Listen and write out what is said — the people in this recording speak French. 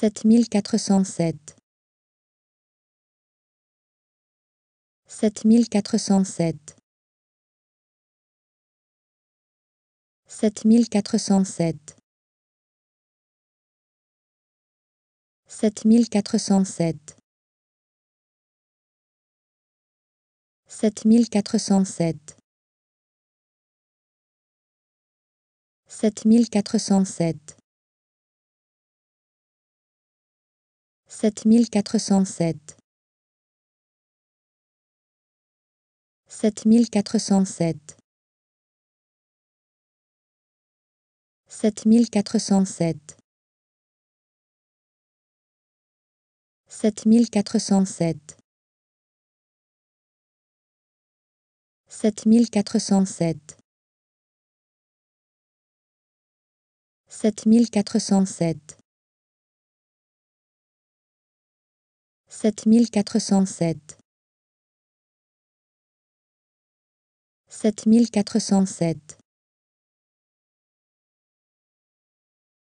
7407 7407 7407 7407 7407 7407 7407 7407 7407 7407 7407 7407 Sept mille quatre cent sept. Sept mille quatre cent sept.